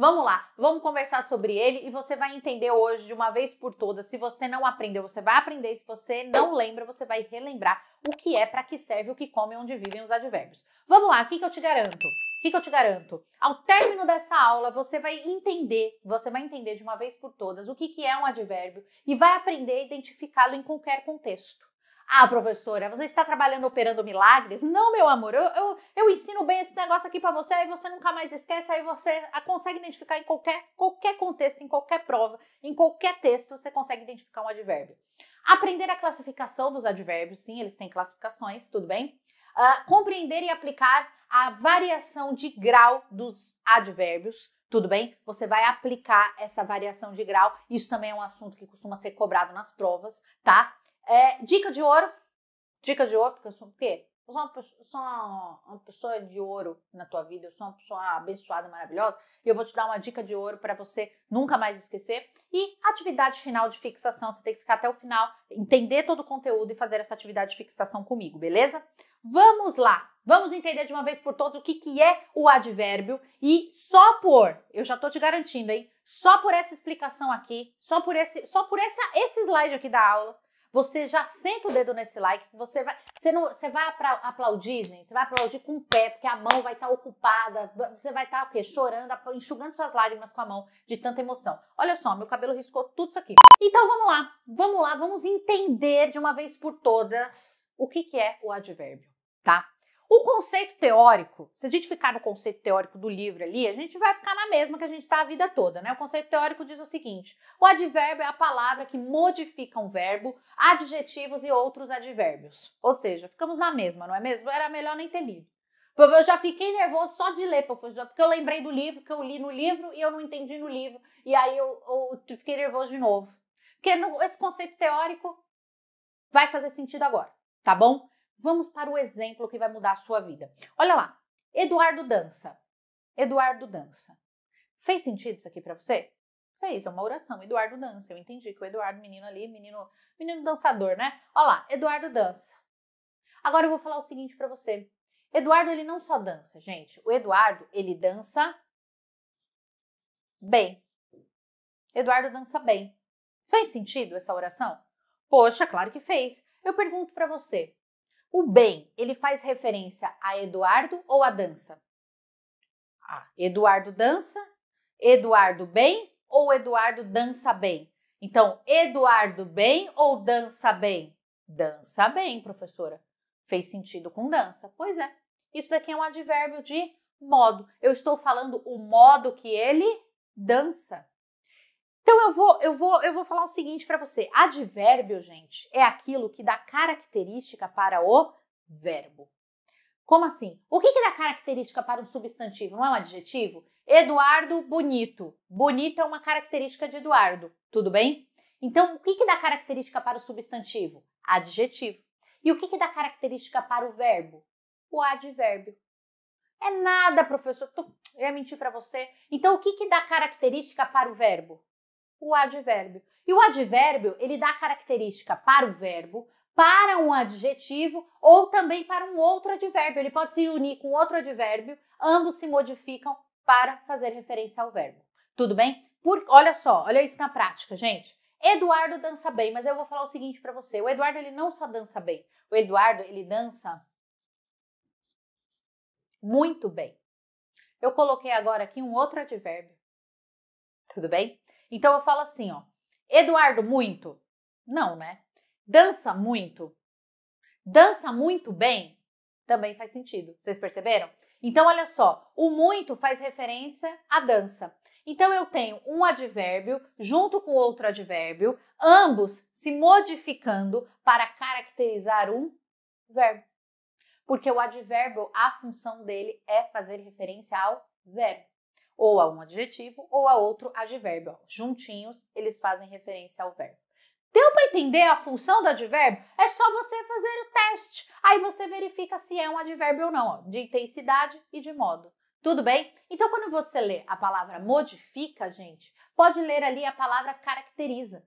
Vamos lá, vamos conversar sobre ele e você vai entender hoje de uma vez por todas. Se você não aprendeu, você vai aprender. Se você não lembra, você vai relembrar o que é, para que serve, o que come, onde vivem os advérbios. Vamos lá, o que, que eu te garanto? O que, que eu te garanto? Ao término dessa aula, você vai entender, você vai entender de uma vez por todas o que, que é um advérbio e vai aprender a identificá-lo em qualquer contexto. Ah, professora, você está trabalhando operando milagres? Não, meu amor, eu, eu, eu ensino bem esse negócio aqui para você, aí você nunca mais esquece, aí você consegue identificar em qualquer, qualquer contexto, em qualquer prova, em qualquer texto, você consegue identificar um advérbio. Aprender a classificação dos advérbios, sim, eles têm classificações, tudo bem? Uh, compreender e aplicar a variação de grau dos advérbios, tudo bem? Você vai aplicar essa variação de grau. Isso também é um assunto que costuma ser cobrado nas provas, tá? É, dica de ouro. Dica de ouro, porque eu sou o quê? Eu sou uma, pessoa, sou uma pessoa de ouro na tua vida, eu sou uma pessoa abençoada, maravilhosa, e eu vou te dar uma dica de ouro para você nunca mais esquecer. E atividade final de fixação, você tem que ficar até o final, entender todo o conteúdo e fazer essa atividade de fixação comigo, beleza? Vamos lá! Vamos entender de uma vez por todas o que, que é o advérbio e só por, eu já tô te garantindo, hein? Só por essa explicação aqui, só por esse, só por essa, esse slide aqui da aula, você já senta o dedo nesse like, você vai, você não, você vai aplaudir, gente, você vai aplaudir com o pé, porque a mão vai estar tá ocupada, você vai estar tá, o quê? Chorando, enxugando suas lágrimas com a mão de tanta emoção. Olha só, meu cabelo riscou tudo isso aqui. Então vamos lá, vamos lá, vamos entender de uma vez por todas o que, que é o advérbio, tá? O conceito teórico, se a gente ficar no conceito teórico do livro ali, a gente vai ficar na mesma que a gente está a vida toda, né? O conceito teórico diz o seguinte: o advérbio é a palavra que modifica um verbo, adjetivos e outros advérbios. Ou seja, ficamos na mesma, não é mesmo? Era melhor nem ter lido. Eu já fiquei nervoso só de ler, professor, porque eu lembrei do livro que eu li no livro e eu não entendi no livro. E aí eu, eu fiquei nervoso de novo. Porque esse conceito teórico vai fazer sentido agora, tá bom? Vamos para o exemplo que vai mudar a sua vida. Olha lá, Eduardo dança. Eduardo dança. Fez sentido isso aqui para você? Fez, é uma oração. Eduardo dança. Eu entendi que o Eduardo, menino ali, menino, menino dançador, né? Olha lá, Eduardo dança. Agora eu vou falar o seguinte para você. Eduardo, ele não só dança, gente. O Eduardo, ele dança bem. Eduardo dança bem. Fez sentido essa oração? Poxa, claro que fez. Eu pergunto para você. O bem, ele faz referência a Eduardo ou a dança? Ah, Eduardo dança, Eduardo bem ou Eduardo dança bem? Então, Eduardo bem ou dança bem? Dança bem, professora. Fez sentido com dança? Pois é. Isso daqui é um advérbio de modo. Eu estou falando o modo que ele dança. Então eu vou, eu vou, eu vou falar o seguinte para você. Advérbio, gente, é aquilo que dá característica para o verbo. Como assim? O que, que dá característica para um substantivo? Não é um adjetivo? Eduardo bonito. Bonito é uma característica de Eduardo, tudo bem? Então, o que, que dá característica para o substantivo? Adjetivo. E o que, que dá característica para o verbo? O advérbio. É nada, professor. Tô... Eu ia mentir para você. Então, o que, que dá característica para o verbo? o advérbio. E o advérbio, ele dá característica para o verbo, para um adjetivo ou também para um outro advérbio. Ele pode se unir com outro advérbio, ambos se modificam para fazer referência ao verbo. Tudo bem? Por, olha só, olha isso na prática, gente. Eduardo dança bem, mas eu vou falar o seguinte para você. O Eduardo ele não só dança bem, o Eduardo ele dança muito bem. Eu coloquei agora aqui um outro advérbio. Tudo bem? Então eu falo assim, ó. Eduardo, muito? Não, né? Dança muito? Dança muito bem? Também faz sentido. Vocês perceberam? Então, olha só, o muito faz referência à dança. Então, eu tenho um advérbio junto com outro advérbio, ambos se modificando para caracterizar um verbo. Porque o advérbio, a função dele é fazer referência ao verbo ou a um adjetivo ou a outro advérbio. Juntinhos, eles fazem referência ao verbo. Deu para entender a função do advérbio? É só você fazer o teste. Aí você verifica se é um advérbio ou não, ó, de intensidade e de modo. Tudo bem? Então, quando você lê a palavra modifica, gente, pode ler ali a palavra caracteriza.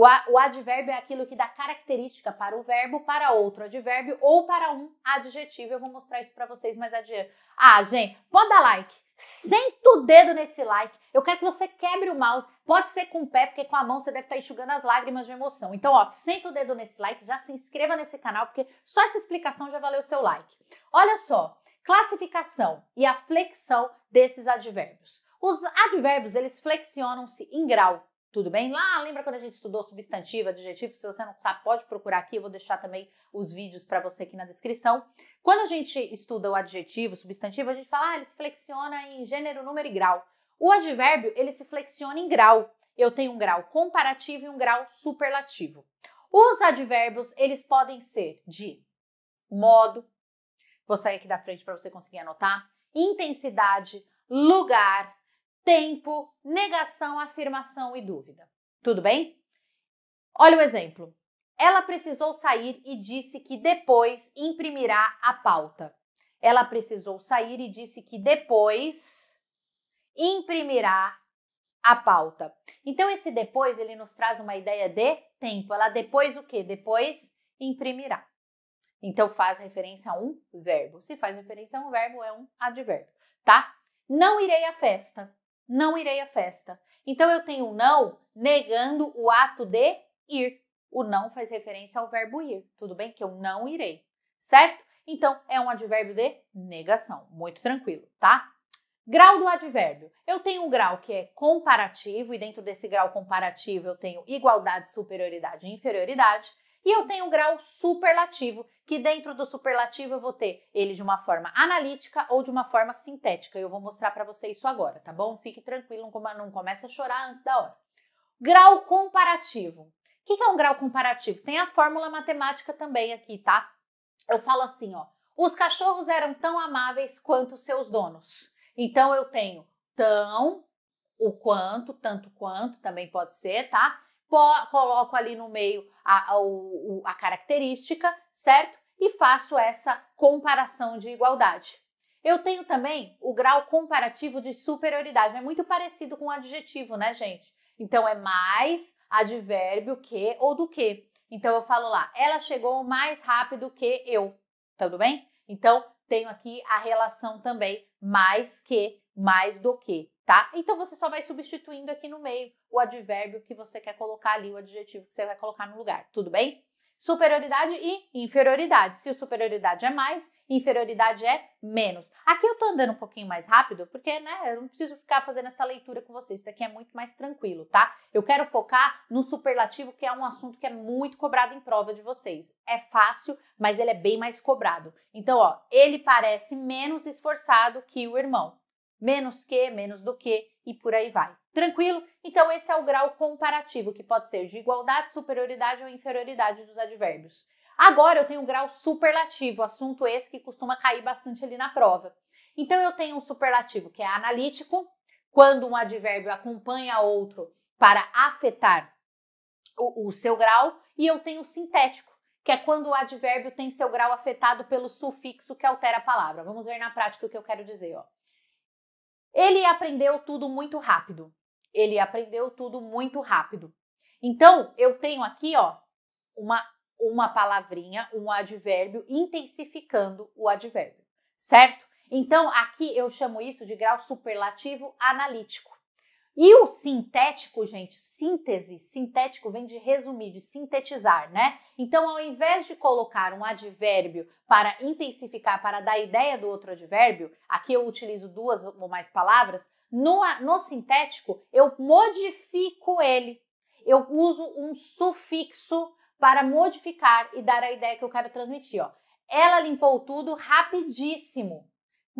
O, a, o advérbio é aquilo que dá característica para o verbo, para outro advérbio ou para um adjetivo. Eu vou mostrar isso para vocês mais adiante. Ah, gente, pode dar like. Senta o dedo nesse like. Eu quero que você quebre o mouse. Pode ser com o pé, porque com a mão você deve estar tá enxugando as lágrimas de emoção. Então, ó, senta o dedo nesse like, já se inscreva nesse canal, porque só essa explicação já valeu o seu like. Olha só, classificação e a flexão desses advérbios. Os advérbios, eles flexionam-se em grau. Tudo bem? Lá, lembra quando a gente estudou substantivo, adjetivo? Se você não sabe, pode procurar aqui, eu vou deixar também os vídeos para você aqui na descrição. Quando a gente estuda o adjetivo, substantivo, a gente fala, ah, ele se flexiona em gênero, número e grau. O advérbio, ele se flexiona em grau. Eu tenho um grau comparativo e um grau superlativo. Os advérbios, eles podem ser de modo, vou sair aqui da frente para você conseguir anotar, intensidade, lugar, tempo, negação, afirmação e dúvida. Tudo bem? Olha o exemplo. Ela precisou sair e disse que depois imprimirá a pauta. Ela precisou sair e disse que depois imprimirá a pauta. Então esse depois ele nos traz uma ideia de tempo. Ela depois o que? Depois imprimirá. Então faz referência a um verbo. Se faz referência a um verbo é um advérbio, tá? Não irei à festa não irei à festa. Então eu tenho um não negando o ato de ir. O não faz referência ao verbo ir. Tudo bem que eu não irei, certo? Então é um advérbio de negação. Muito tranquilo, tá? Grau do advérbio. Eu tenho um grau que é comparativo, e dentro desse grau comparativo eu tenho igualdade, superioridade e inferioridade. E eu tenho o grau superlativo, que dentro do superlativo eu vou ter ele de uma forma analítica ou de uma forma sintética. Eu vou mostrar para você isso agora, tá bom? Fique tranquilo, não comece a chorar antes da hora. Grau comparativo. O que é um grau comparativo? Tem a fórmula matemática também aqui, tá? Eu falo assim, ó. Os cachorros eram tão amáveis quanto seus donos. Então eu tenho tão, o quanto, tanto quanto também pode ser, tá? coloco ali no meio a, a, o, a característica, certo? E faço essa comparação de igualdade. Eu tenho também o grau comparativo de superioridade. É muito parecido com o adjetivo, né, gente? Então é mais advérbio que ou do que. Então eu falo lá, ela chegou mais rápido que eu. Tudo tá bem? Então tenho aqui a relação também mais que, mais do que tá? Então você só vai substituindo aqui no meio o advérbio que você quer colocar ali, o adjetivo que você vai colocar no lugar, tudo bem? Superioridade e inferioridade. Se o superioridade é mais, inferioridade é menos. Aqui eu tô andando um pouquinho mais rápido, porque, né, eu não preciso ficar fazendo essa leitura com vocês. Isso daqui é muito mais tranquilo, tá? Eu quero focar no superlativo, que é um assunto que é muito cobrado em prova de vocês. É fácil, mas ele é bem mais cobrado. Então, ó, ele parece menos esforçado que o irmão menos que, menos do que e por aí vai. Tranquilo? Então, esse é o grau comparativo, que pode ser de igualdade, superioridade ou inferioridade dos advérbios. Agora eu tenho o grau superlativo, assunto esse que costuma cair bastante ali na prova. Então, eu tenho um superlativo que é analítico, quando um advérbio acompanha outro para afetar o, o seu grau, e eu tenho o sintético, que é quando o advérbio tem seu grau afetado pelo sufixo que altera a palavra. Vamos ver na prática o que eu quero dizer, ó. Ele aprendeu tudo muito rápido. Ele aprendeu tudo muito rápido. Então, eu tenho aqui, ó, uma uma palavrinha, um advérbio intensificando o advérbio, certo? Então, aqui eu chamo isso de grau superlativo analítico. E o sintético, gente, síntese, sintético vem de resumir, de sintetizar, né? Então, ao invés de colocar um advérbio para intensificar, para dar ideia do outro advérbio, aqui eu utilizo duas ou mais palavras, no, no sintético eu modifico ele. Eu uso um sufixo para modificar e dar a ideia que eu quero transmitir, ó. Ela limpou tudo rapidíssimo.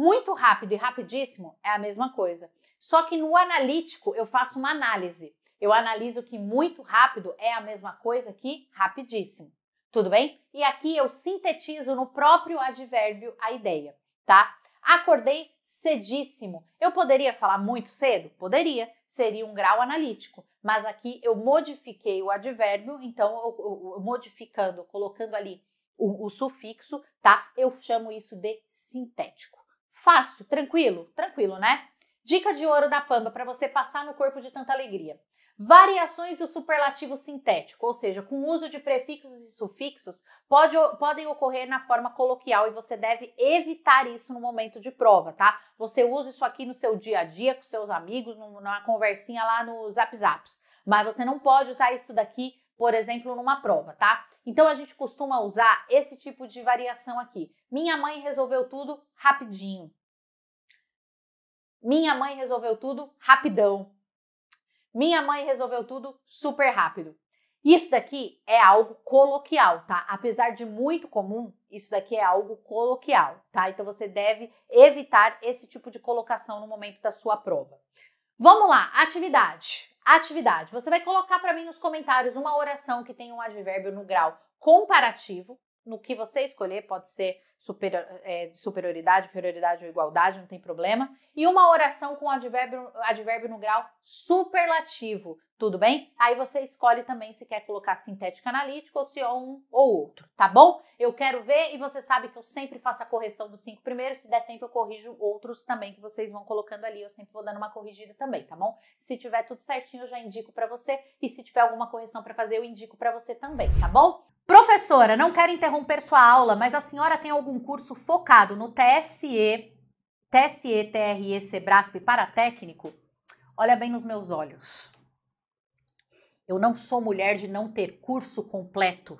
Muito rápido e rapidíssimo é a mesma coisa. Só que no analítico eu faço uma análise. Eu analiso que muito rápido é a mesma coisa que rapidíssimo. Tudo bem? E aqui eu sintetizo no próprio advérbio a ideia, tá? Acordei cedíssimo. Eu poderia falar muito cedo? Poderia, seria um grau analítico. Mas aqui eu modifiquei o advérbio, então eu, eu, eu modificando, colocando ali o, o sufixo, tá? Eu chamo isso de sintético. Fácil, tranquilo, tranquilo, né? Dica de ouro da Pamba para você passar no corpo de tanta alegria. Variações do superlativo sintético, ou seja, com uso de prefixos e sufixos, pode, podem ocorrer na forma coloquial e você deve evitar isso no momento de prova, tá? Você usa isso aqui no seu dia a dia, com seus amigos, numa conversinha lá no Zap Zaps. Mas você não pode usar isso daqui por exemplo, numa prova, tá? Então a gente costuma usar esse tipo de variação aqui. Minha mãe resolveu tudo rapidinho. Minha mãe resolveu tudo rapidão. Minha mãe resolveu tudo super rápido. Isso daqui é algo coloquial, tá? Apesar de muito comum, isso daqui é algo coloquial, tá? Então você deve evitar esse tipo de colocação no momento da sua prova. Vamos lá, atividade. Atividade. Você vai colocar para mim nos comentários uma oração que tem um advérbio no grau comparativo no que você escolher, pode ser super, é, superioridade, inferioridade ou igualdade, não tem problema. E uma oração com advérbio, advérbio no grau superlativo, tudo bem? Aí você escolhe também se quer colocar sintético analítico ou se é um ou outro, tá bom? Eu quero ver e você sabe que eu sempre faço a correção dos cinco primeiros. Se der tempo, eu corrijo outros também que vocês vão colocando ali. Eu sempre vou dando uma corrigida também, tá bom? Se tiver tudo certinho, eu já indico para você. E se tiver alguma correção para fazer, eu indico para você também, tá bom? pronto Professora, não quero interromper sua aula, mas a senhora tem algum curso focado no TSE, TSE, TRE, Sebrasp para técnico? Olha bem nos meus olhos. Eu não sou mulher de não ter curso completo.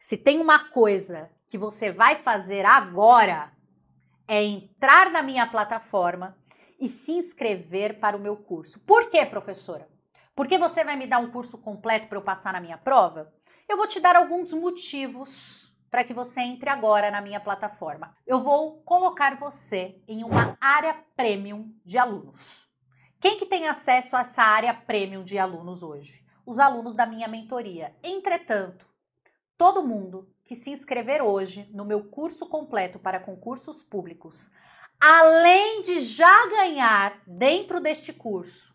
Se tem uma coisa que você vai fazer agora é entrar na minha plataforma e se inscrever para o meu curso. Por quê, professora? Porque você vai me dar um curso completo para eu passar na minha prova? eu vou te dar alguns motivos para que você entre agora na minha plataforma. Eu vou colocar você em uma área premium de alunos. Quem que tem acesso a essa área premium de alunos hoje? Os alunos da minha mentoria. Entretanto, todo mundo que se inscrever hoje no meu curso completo para concursos públicos, além de já ganhar dentro deste curso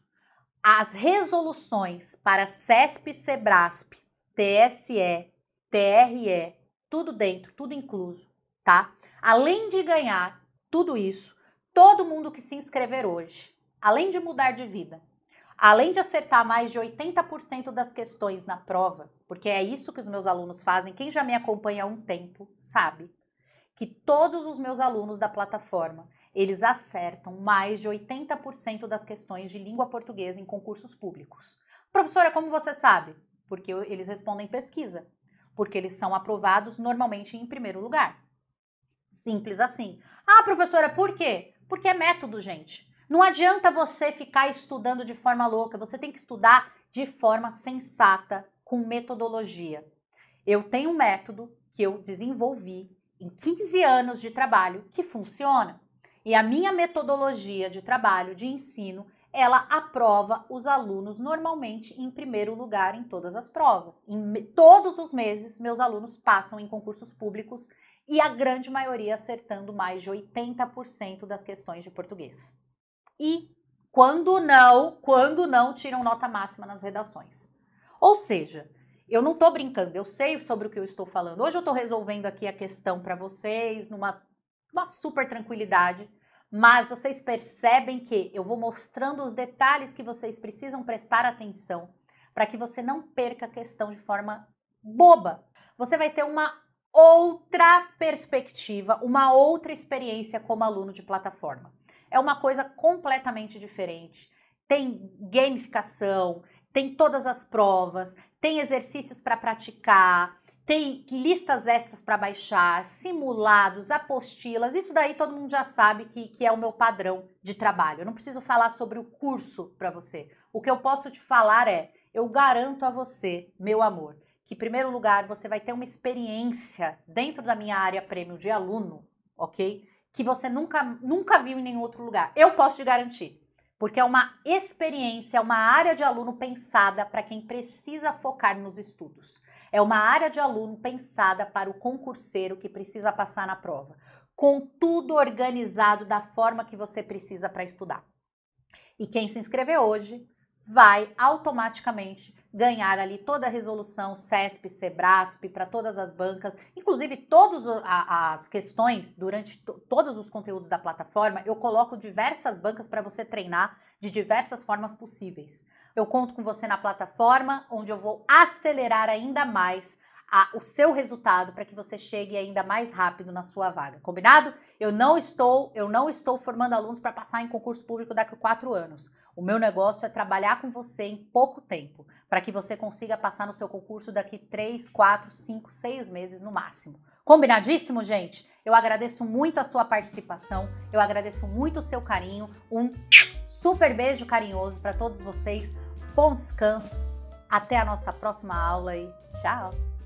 as resoluções para CESP e SEBRASP TSE, TRE, tudo dentro, tudo incluso, tá? Além de ganhar tudo isso, todo mundo que se inscrever hoje, além de mudar de vida, além de acertar mais de 80% das questões na prova, porque é isso que os meus alunos fazem, quem já me acompanha há um tempo sabe que todos os meus alunos da plataforma, eles acertam mais de 80% das questões de língua portuguesa em concursos públicos. Professora, como você sabe? porque eles respondem pesquisa, porque eles são aprovados normalmente em primeiro lugar. Simples assim. Ah, professora, por quê? Porque é método, gente. Não adianta você ficar estudando de forma louca, você tem que estudar de forma sensata, com metodologia. Eu tenho um método que eu desenvolvi em 15 anos de trabalho que funciona. E a minha metodologia de trabalho, de ensino, ela aprova os alunos normalmente em primeiro lugar em todas as provas. Em todos os meses, meus alunos passam em concursos públicos e a grande maioria acertando mais de 80% das questões de português. E quando não, quando não, tiram nota máxima nas redações. Ou seja, eu não estou brincando, eu sei sobre o que eu estou falando. Hoje eu estou resolvendo aqui a questão para vocês numa uma super tranquilidade mas vocês percebem que eu vou mostrando os detalhes que vocês precisam prestar atenção para que você não perca a questão de forma boba. Você vai ter uma outra perspectiva, uma outra experiência como aluno de plataforma. É uma coisa completamente diferente. Tem gamificação, tem todas as provas, tem exercícios para praticar, tem listas extras para baixar, simulados, apostilas, isso daí todo mundo já sabe que, que é o meu padrão de trabalho. Eu não preciso falar sobre o curso para você. O que eu posso te falar é: eu garanto a você, meu amor, que em primeiro lugar você vai ter uma experiência dentro da minha área prêmio de aluno, ok? Que você nunca, nunca viu em nenhum outro lugar. Eu posso te garantir porque é uma experiência, é uma área de aluno pensada para quem precisa focar nos estudos. É uma área de aluno pensada para o concurseiro que precisa passar na prova, com tudo organizado da forma que você precisa para estudar. E quem se inscrever hoje vai automaticamente ganhar ali toda a resolução CESP, SEBRASP para todas as bancas, inclusive todas as questões durante todos os conteúdos da plataforma, eu coloco diversas bancas para você treinar de diversas formas possíveis. Eu conto com você na plataforma, onde eu vou acelerar ainda mais a, o seu resultado para que você chegue ainda mais rápido na sua vaga. Combinado? Eu não estou, eu não estou formando alunos para passar em concurso público daqui a quatro anos. O meu negócio é trabalhar com você em pouco tempo para que você consiga passar no seu concurso daqui 3, 4, 5, 6 meses no máximo. Combinadíssimo, gente? Eu agradeço muito a sua participação, eu agradeço muito o seu carinho. Um super beijo carinhoso para todos vocês. Bom descanso. Até a nossa próxima aula e tchau!